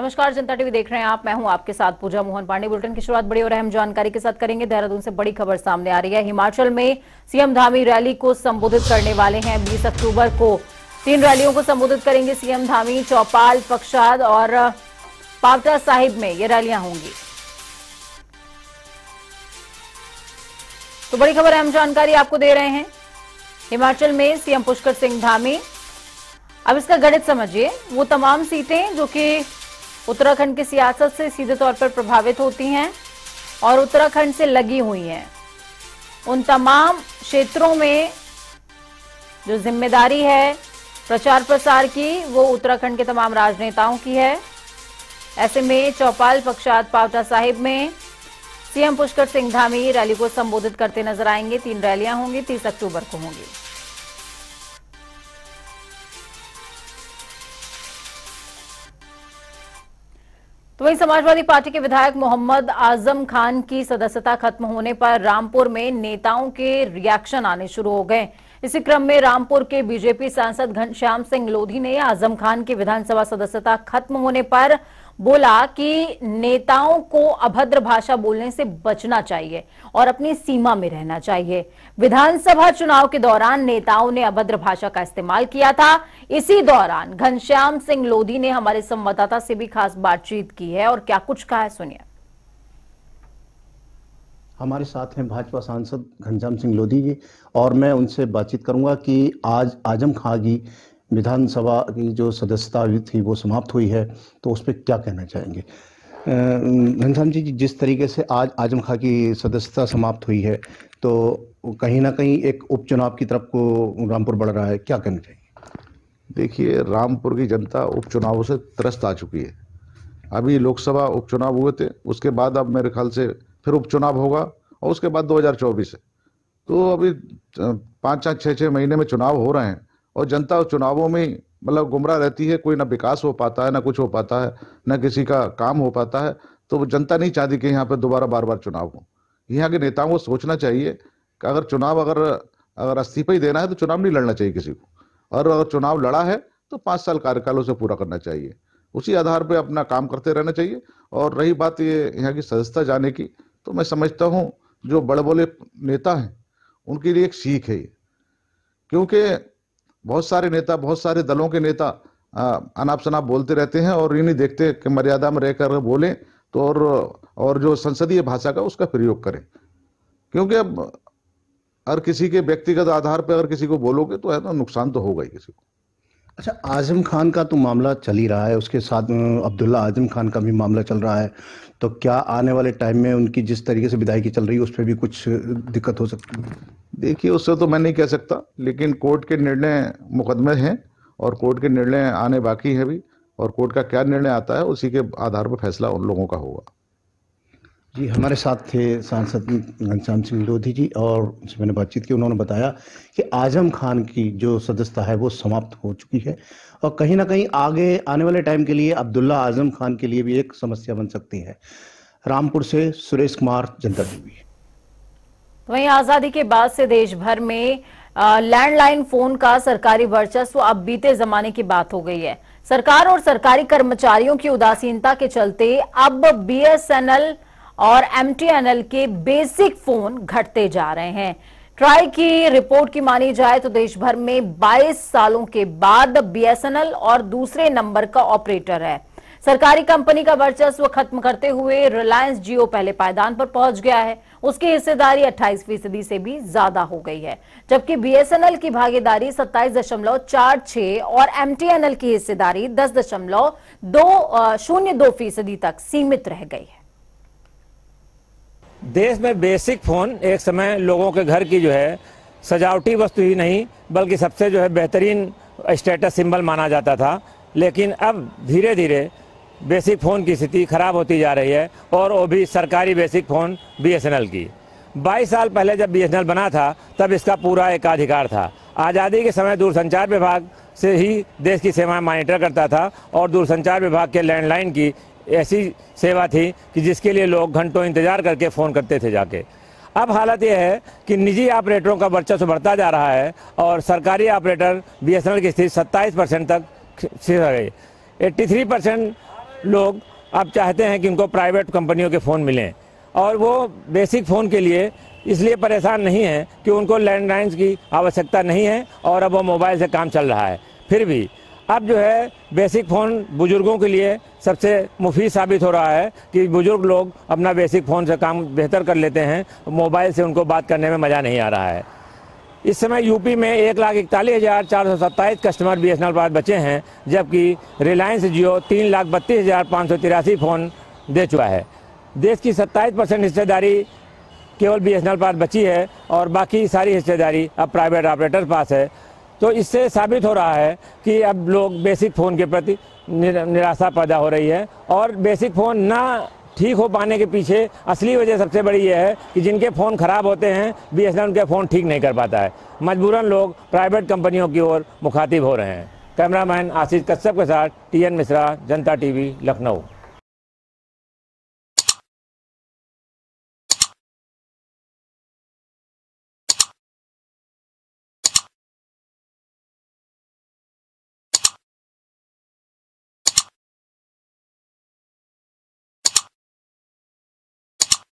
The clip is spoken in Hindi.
नमस्कार जनता टीवी देख रहे हैं आप मैं हूं आपके साथ पूजा मोहन पांडे बुलेटिन की शुरुआत बड़ी और अहम जानकारी के साथ करेंगे देहरादून से बड़ी खबर सामने आ रही है हिमाचल में सीएम धामी रैली को संबोधित करने वाले हैं 20 अक्टूबर को तीन रैलियों को संबोधित करेंगे सीएम धामी चौपाल पक्षाद और पावटा साहिब में ये रैलियां होंगी तो बड़ी खबर अहम जानकारी आपको दे रहे हैं हिमाचल में सीएम पुष्कर सिंह धामी अब इसका गणित समझिए वो तमाम सीटें जो कि उत्तराखंड की सियासत से सीधे तौर पर प्रभावित होती हैं और उत्तराखंड से लगी हुई हैं उन तमाम क्षेत्रों में जो जिम्मेदारी है प्रचार प्रसार की वो उत्तराखंड के तमाम राजनेताओं की है ऐसे में चौपाल पक्षात पावटा साहिब में सीएम पुष्कर सिंह धामी रैली को संबोधित करते नजर आएंगे तीन रैलियां होंगी तीस अक्टूबर को होंगी तो वहीं समाजवादी पार्टी के विधायक मोहम्मद आजम खान की सदस्यता खत्म होने पर रामपुर में नेताओं के रिएक्शन आने शुरू हो गए इसी क्रम में रामपुर के बीजेपी सांसद घनश्याम सिंह लोधी ने आजम खान की विधानसभा सदस्यता खत्म होने पर बोला कि नेताओं को अभद्र भाषा बोलने से बचना चाहिए और अपनी सीमा में रहना चाहिए विधानसभा चुनाव के दौरान नेताओं ने अभद्र भाषा का इस्तेमाल किया था इसी दौरान घनश्याम सिंह लोधी ने हमारे संवाददाता से भी खास बातचीत की है और क्या कुछ कहा है सुनिए हमारे साथ हैं भाजपा सांसद घनश्याम सिंह लोधी जी और मैं उनसे बातचीत करूंगा कि आज आजम खां जी विधानसभा की जो सदस्यता थी वो समाप्त हुई है तो उस पर क्या कहना चाहेंगे घनश्याम जी जिस तरीके से आज आजम खां की सदस्यता समाप्त हुई है तो कहीं ना कहीं एक उपचुनाव की तरफ को रामपुर बढ़ रहा है क्या कहना चाहिए देखिए रामपुर की जनता उपचुनावों से त्रस्त आ चुकी है अभी लोकसभा उपचुनाव हुए थे उसके बाद अब मेरे ख्याल से फिर उपचुनाव होगा और उसके बाद 2024 है तो अभी पाँच चार छः छः महीने में चुनाव हो रहे हैं और जनता चुनावों में मतलब गुमराह रहती है कोई ना विकास हो पाता है ना कुछ हो पाता है ना किसी का काम हो पाता है तो जनता नहीं चाहती कि यहाँ पर दोबारा बार बार चुनाव हो यहाँ के नेताओं को सोचना चाहिए कि अगर चुनाव अगर अगर अस्तीफा ही देना है तो चुनाव नहीं लड़ना चाहिए किसी को और अगर चुनाव लड़ा है तो पाँच साल कार्यकाल उसे पूरा करना चाहिए उसी आधार पर अपना काम करते रहना चाहिए और रही बात ये यहाँ की सदस्यता जाने की तो मैं समझता हूँ जो बड़े बोले नेता हैं उनके लिए एक सीख है क्योंकि बहुत सारे नेता बहुत सारे दलों के नेता अनाप शनाप बोलते रहते हैं और इन्हें देखते कि मर्यादा में रहकर बोलें तो और और जो संसदीय भाषा का उसका प्रयोग करें क्योंकि अब हर किसी के व्यक्तिगत आधार पर अगर किसी को बोलोगे तो है ना नुकसान तो होगा ही किसी को अच्छा आजम खान का तो मामला चल ही रहा है उसके साथ अब्दुल्ला आजम खान का भी मामला चल रहा है तो क्या आने वाले टाइम में उनकी जिस तरीके से विदायगी चल रही है उस पर भी कुछ दिक्कत हो सकती है देखिए उससे तो मैं नहीं कह सकता लेकिन कोर्ट के निर्णय मुकदमे हैं और कोर्ट के निर्णय आने बाकी हैं भी और कोर्ट का क्या निर्णय आता है उसी के आधार पर फैसला उन लोगों का होगा जी हमारे साथ थे सांसद घनश्याम सिंह लोधी जी और उनसे मैंने बातचीत की उन्होंने बताया कि आजम खान की जो सदस्यता है वो समाप्त हो चुकी है और कहीं ना कहीं आगे आने वाले टाइम के लिए अब्दुल्ला आजम खान के लिए भी एक समस्या बन सकती है रामपुर से सुरेश कुमार जनता टीवी वहीं आजादी के बाद से देश भर में लैंडलाइन फोन का सरकारी वर्चस्व अब बीते जमाने की बात हो गई है सरकार और सरकारी कर्मचारियों की उदासीनता के चलते अब बीएसएनएल एस और एम के बेसिक फोन घटते जा रहे हैं ट्राई की रिपोर्ट की मानी जाए तो देश भर में 22 सालों के बाद बीएसएनएल और दूसरे नंबर का ऑपरेटर है सरकारी कंपनी का वर्चस्व खत्म करते हुए रिलायंस जियो पहले पायदान पर पहुंच गया है उसकी हिस्सेदारी 28 फीसदी से भी ज्यादा हो गई है जबकि बीएसएनएल की भागीदारी 27.46 और एमटीएनएल की हिस्सेदारी दो शून्य दो फीसदी तक सीमित रह गई है देश में बेसिक फ़ोन एक समय लोगों के घर की जो है सजावटी वस्तु ही नहीं बल्कि सबसे जो है बेहतरीन स्टेटस सिंबल माना जाता था लेकिन अब धीरे धीरे बेसिक फ़ोन की स्थिति ख़राब होती जा रही है और वो भी सरकारी बेसिक फ़ोन बीएसएनएल की 22 साल पहले जब बीएसएनएल बना था तब इसका पूरा एकाधिकार था आज़ादी के समय दूरसंचार विभाग से ही देश की सेवाएं मॉनिटर करता था और दूरसंचार विभाग के लैंडलाइन की ऐसी सेवा थी कि जिसके लिए लोग घंटों इंतज़ार करके फ़ोन करते थे जाके अब हालत यह है कि निजी ऑपरेटरों का वर्चस्व बढ़ता जा रहा है और सरकारी ऑपरेटर बीएसएनएल की स्थिति 27 परसेंट तक सिर गई एट्टी थ्री परसेंट लोग अब चाहते हैं कि उनको प्राइवेट कंपनियों के फ़ोन मिलें और वो बेसिक फ़ोन के लिए इसलिए परेशान नहीं है कि उनको लैंडलाइन की आवश्यकता नहीं है और अब वो मोबाइल से काम चल रहा है फिर भी अब जो है बेसिक फ़ोन बुज़ुर्गों के लिए सबसे मुफीद साबित हो रहा है कि बुज़ुर्ग लोग अपना बेसिक फ़ोन से काम बेहतर कर लेते हैं मोबाइल से उनको बात करने में मज़ा नहीं आ रहा है इस समय यूपी में एक लाख इकतालीस हज़ार चार सौ सत्ताईस कस्टमर बी एस पास बचे हैं जबकि रिलायंस जियो तीन लाख बत्तीस हज़ार पाँच सौ तिरासी फ़ोन दे चुका है देश की सत्ताईस परसेंट हिस्सेदारी केवल बी एस पास बची है और बाकी सारी हिस्सेदारी अब प्राइवेट ऑपरेटर पास है तो इससे साबित हो रहा है कि अब लोग बेसिक फ़ोन के प्रति निराशा पैदा हो रही है और बेसिक फ़ोन ना ठीक हो पाने के पीछे असली वजह सबसे बड़ी यह है कि जिनके फ़ोन ख़राब होते हैं बी एस उनके फ़ोन ठीक नहीं कर पाता है मजबूरन लोग प्राइवेट कंपनियों की ओर मुखातिब हो रहे हैं कैमरामैन आशीष कश्यप के साथ टी एन मिश्रा जनता टीवी लखनऊ